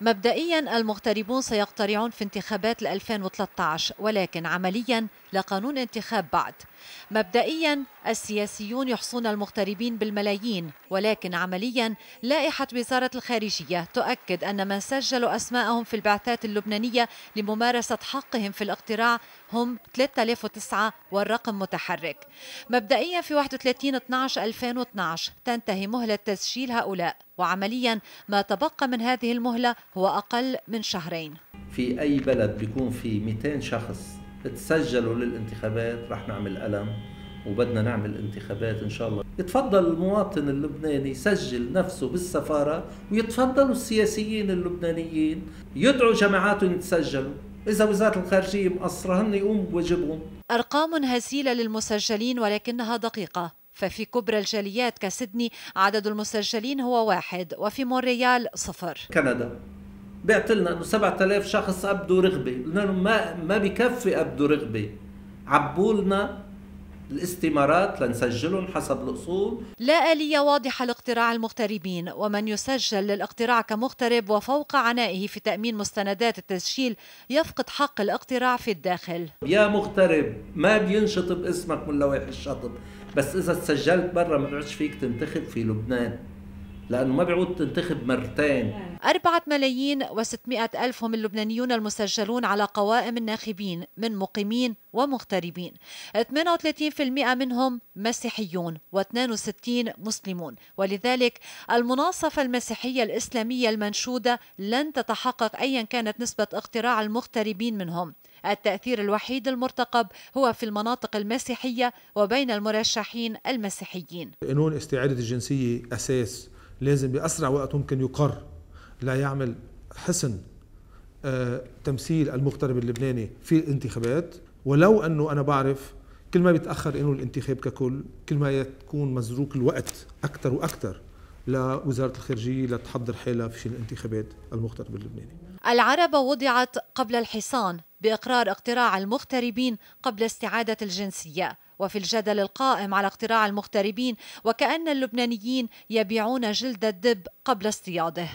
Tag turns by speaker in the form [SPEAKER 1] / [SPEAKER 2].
[SPEAKER 1] مبدئيا المغتربون سيقترعون في انتخابات 2013 ولكن عمليا لا قانون انتخاب بعد مبدئيا السياسيون يحصون المغتربين بالملايين ولكن عمليا لائحة وزارة الخارجية تؤكد أن من سجلوا أسماءهم في البعثات اللبنانية لممارسة حقهم في الاقتراع هم 3009 والرقم متحرك مبدئيا في 31 12 2012 تنتهي مهلة تسجيل هؤلاء وعمليا ما تبقى من هذه المهلة هو أقل من شهرين
[SPEAKER 2] في أي بلد بيكون في 200 شخص تسجلوا للانتخابات رح نعمل ألم وبدنا نعمل انتخابات ان شاء الله يتفضل المواطن اللبناني يسجل نفسه بالسفارة ويتفضلوا السياسيين اللبنانيين يدعوا جماعاتهم يتسجلوا إذا وزارة الخارجية مقصرة هن يقوموا بواجبهم
[SPEAKER 1] أرقام هزيلة للمسجلين ولكنها دقيقة ففي كبرى الجاليات كسدني عدد المسجلين هو واحد وفي مونريال صفر
[SPEAKER 2] كندا بعت لنا انه 7000 شخص ابدوا رغبه قلنا لهم ما ما بكفي ابدوا رغبه عبوا لنا الاستمارات لنسجلهم حسب الأصول
[SPEAKER 1] لا آلية واضحة لاقتراع المغتربين ومن يسجل للاقتراع كمغترب وفوق عنائه في تأمين مستندات التسجيل يفقد حق الاقتراع في الداخل
[SPEAKER 2] يا مغترب ما بينشط باسمك من لوائح الشطب بس إذا تسجلت برا ما بيعودش فيك تنتخب في لبنان لأنه ما بيعود تنتخب مرتين
[SPEAKER 1] أربعة ملايين وستمائة ألف هم اللبنانيون المسجلون على قوائم الناخبين من مقيمين ومغتربين 38% منهم مسيحيون و62 مسلمون ولذلك المناصفة المسيحية الإسلامية المنشودة لن تتحقق أيا كانت نسبة اقتراع المغتربين منهم التأثير الوحيد المرتقب هو في المناطق المسيحية وبين المرشحين المسيحيين
[SPEAKER 3] قانون استعادة الجنسية أساس لازم بأسرع وقت ممكن يقر لا يعمل حسن آه، تمثيل المغترب اللبناني في الانتخابات ولو أنه أنا بعرف كل ما بيتأخر إنه الانتخاب ككل كل ما يكون مزروق الوقت أكثر وأكثر لوزارة الخارجية لتحضر حالها في الانتخابات المغترب اللبناني
[SPEAKER 1] العربة وضعت قبل الحصان بإقرار اقتراع المغتربين قبل استعادة الجنسية وفي الجدل القائم على اقتراع المغتربين وكأن اللبنانيين يبيعون جلد الدب قبل اصطياده